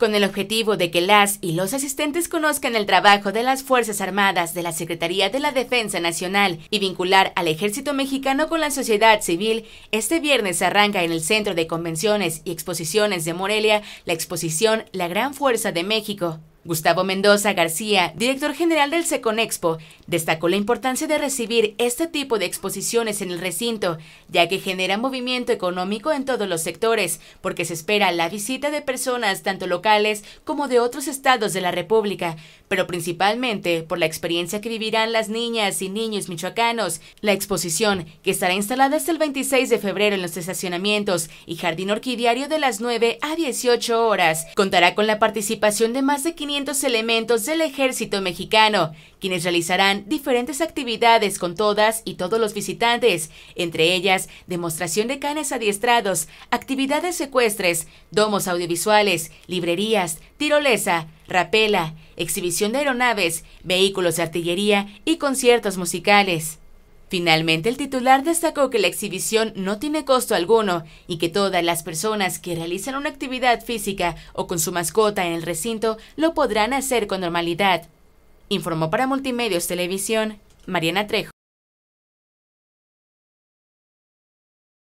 con el objetivo de que las y los asistentes conozcan el trabajo de las Fuerzas Armadas de la Secretaría de la Defensa Nacional y vincular al ejército mexicano con la sociedad civil, este viernes arranca en el Centro de Convenciones y Exposiciones de Morelia la exposición La Gran Fuerza de México, Gustavo Mendoza García, director general del Seconexpo, destacó la importancia de recibir este tipo de exposiciones en el recinto, ya que genera movimiento económico en todos los sectores, porque se espera la visita de personas tanto locales como de otros estados de la República, pero principalmente por la experiencia que vivirán las niñas y niños michoacanos. La exposición, que estará instalada hasta el 26 de febrero en los estacionamientos y jardín orquidiario de las 9 a 18 horas, contará con la participación de más de 500 elementos del ejército mexicano, quienes realizarán diferentes actividades con todas y todos los visitantes, entre ellas demostración de canes adiestrados, actividades secuestres, domos audiovisuales, librerías, tirolesa, rapela, exhibición de aeronaves, vehículos de artillería y conciertos musicales. Finalmente, el titular destacó que la exhibición no tiene costo alguno y que todas las personas que realizan una actividad física o con su mascota en el recinto lo podrán hacer con normalidad. Informó para Multimedios Televisión Mariana Trejo.